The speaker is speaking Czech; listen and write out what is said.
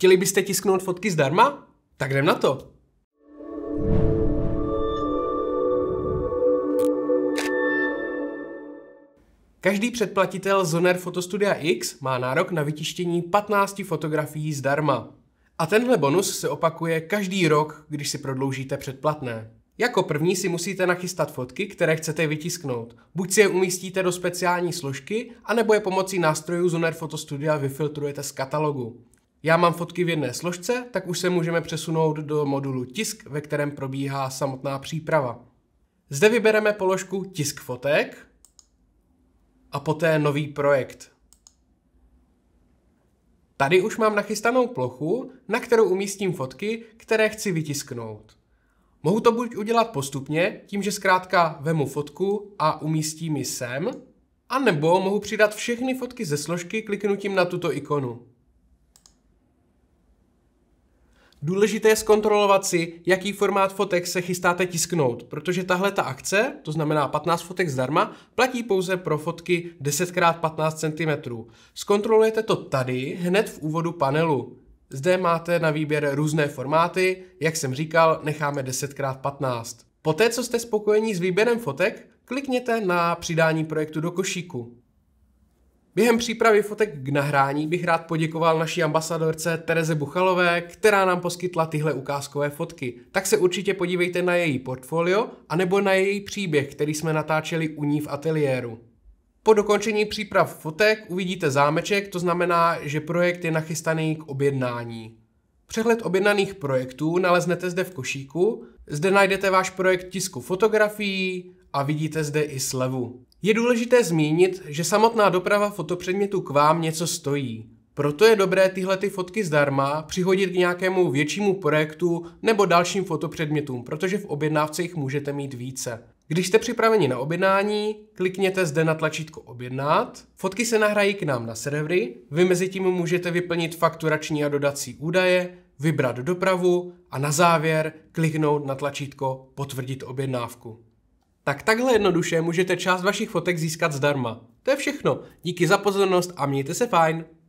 Chtěli byste tisknout fotky zdarma? Tak jdem na to! Každý předplatitel Zoner Fotostudia X má nárok na vytištění 15 fotografií zdarma. A tenhle bonus se opakuje každý rok, když si prodloužíte předplatné. Jako první si musíte nachystat fotky, které chcete vytisknout. Buď si je umístíte do speciální složky, anebo je pomocí nástrojů Zoner Fotostudia vyfiltrujete z katalogu. Já mám fotky v jedné složce, tak už se můžeme přesunout do modulu tisk, ve kterém probíhá samotná příprava. Zde vybereme položku tisk fotek a poté nový projekt. Tady už mám nachystanou plochu, na kterou umístím fotky, které chci vytisknout. Mohu to buď udělat postupně, tím, že zkrátka vemu fotku a umístím ji sem, anebo mohu přidat všechny fotky ze složky kliknutím na tuto ikonu. Důležité je zkontrolovat si, jaký formát fotek se chystáte tisknout, protože tahle ta akce, to znamená 15 fotek zdarma, platí pouze pro fotky 10x15 cm. Zkontrolujete to tady, hned v úvodu panelu. Zde máte na výběr různé formáty, jak jsem říkal, necháme 10x15. Poté, co jste spokojení s výběrem fotek, klikněte na přidání projektu do košíku. Během přípravy fotek k nahrání bych rád poděkoval naší ambasadorce Tereze Buchalové, která nám poskytla tyhle ukázkové fotky. Tak se určitě podívejte na její portfolio anebo na její příběh, který jsme natáčeli u ní v ateliéru. Po dokončení příprav fotek uvidíte zámeček, to znamená, že projekt je nachystaný k objednání. Přehled objednaných projektů naleznete zde v košíku, zde najdete váš projekt tisku fotografií a vidíte zde i slevu. Je důležité zmínit, že samotná doprava fotopředmětu k vám něco stojí. Proto je dobré tyhle ty fotky zdarma přihodit k nějakému většímu projektu nebo dalším fotopředmětům, protože v objednávce jich můžete mít více. Když jste připraveni na objednání, klikněte zde na tlačítko Objednat, fotky se nahrají k nám na servery, vy mezi tím můžete vyplnit fakturační a dodací údaje, vybrat dopravu a na závěr kliknout na tlačítko Potvrdit objednávku. Tak takhle jednoduše můžete část vašich fotek získat zdarma. To je všechno. Díky za pozornost a mějte se fajn.